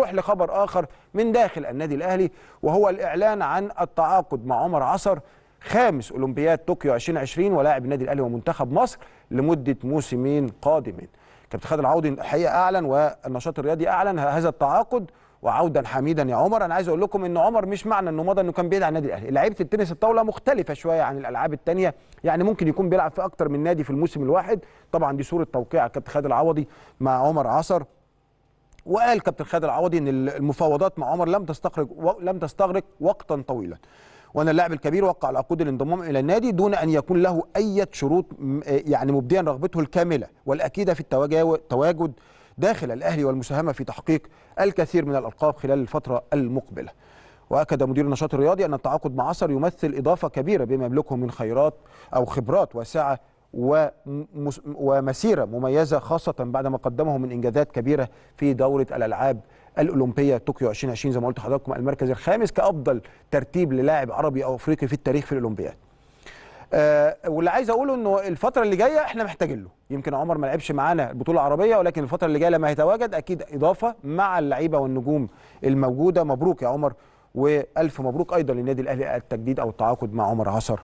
نروح لخبر آخر من داخل النادي الأهلي وهو الإعلان عن التعاقد مع عمر عصر خامس أولمبياد طوكيو 2020 ولاعب النادي الأهلي ومنتخب مصر لمدة موسمين قادمين كابتن خالد العوضي الحقيقة أعلن والنشاط الرياضي أعلن هذا التعاقد وعودا حميدا يا عمر أنا عايز أقول لكم إن عمر مش معنى إنه مضى إنه كان بعيد عن النادي الأهلي لعيبة التنس الطاولة مختلفة شوية عن الألعاب الثانية يعني ممكن يكون بيلعب في اكثر من نادي في الموسم الواحد طبعا دي صورة توقيع كابتن خالد العوضي مع عمر عصر وقال كابتن خالد العوضي ان المفاوضات مع عمر لم تستغرق و... لم تستغرق وقتا طويلا وان اللاعب الكبير وقع العقود الانضمام الى النادي دون ان يكون له اي شروط آه، يعني مبديا رغبته الكامله والاكيده في التواجد داخل الاهلي والمساهمه في تحقيق الكثير من الالقاب خلال الفتره المقبله. واكد مدير النشاط الرياضي ان التعاقد مع عصر يمثل اضافه كبيره بما يملكه من خيرات او خبرات واسعه ومسيرة مميزة خاصة بعد ما قدمه من إنجازات كبيرة في دورة الألعاب الأولمبية طوكيو 2020 زي ما قلت لحضراتكم المركز الخامس كأفضل ترتيب للاعب عربي أو أفريقي في التاريخ في الأولمبياد أه واللي عايز اقوله انه الفتره اللي جايه احنا محتاجين له يمكن عمر ما لعبش معانا البطوله العربيه ولكن الفتره اللي جايه لما هيتواجد اكيد اضافه مع اللعيبه والنجوم الموجوده مبروك يا عمر والف مبروك ايضا للنادي الاهلي التجديد او التعاقد مع عمر عصر